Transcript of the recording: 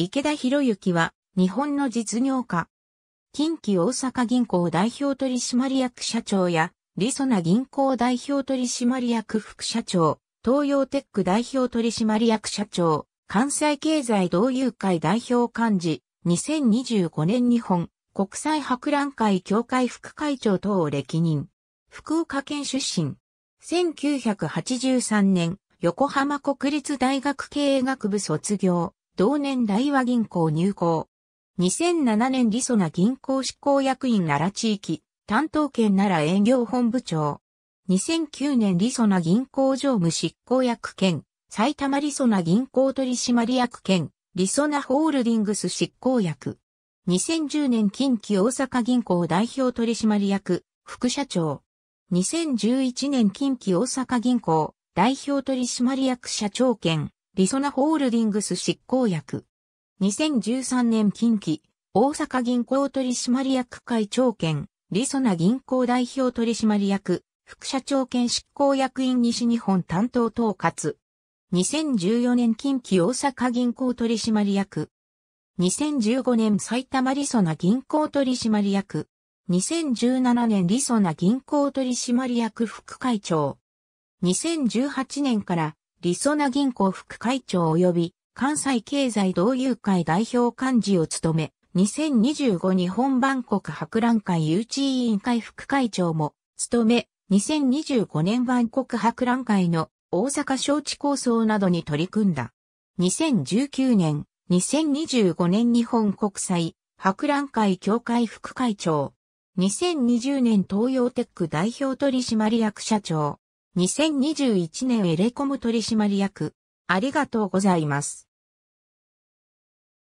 池田博之は、日本の実業家。近畿大阪銀行代表取締役社長や、りそな銀行代表取締役副社長、東洋テック代表取締役社長、関西経済同友会代表幹事、2025年日本、国際博覧会協会副会長等を歴任。福岡県出身。1983年、横浜国立大学経営学部卒業。同年大和銀行入行。2007年理想な銀行執行役員奈良地域、担当権奈良営業本部長。2009年理想な銀行常務執行役兼、埼玉理想な銀行取締役兼、理想なホールディングス執行役。2010年近畿大阪銀行代表取締役、副社長。2011年近畿大阪銀行代表取締役社長兼リソナホールディングス執行役。2013年近畿、大阪銀行取締役会長兼、リソナ銀行代表取締役、副社長兼執行役員西日本担当統括。2014年近畿大阪銀行取締役。2015年埼玉リソナ銀行取締役。2017年リソナ銀行取締役副会長。2018年から理想な銀行副会長及び関西経済同友会代表幹事を務め、2025日本万国博覧会誘致委員会副会長も務め、2025年万国博覧会の大阪招致構想などに取り組んだ。2019年、2025年日本国際博覧会協会副会長。2020年東洋テック代表取締役社長。2021年エレコム取締役。ありがとうございます。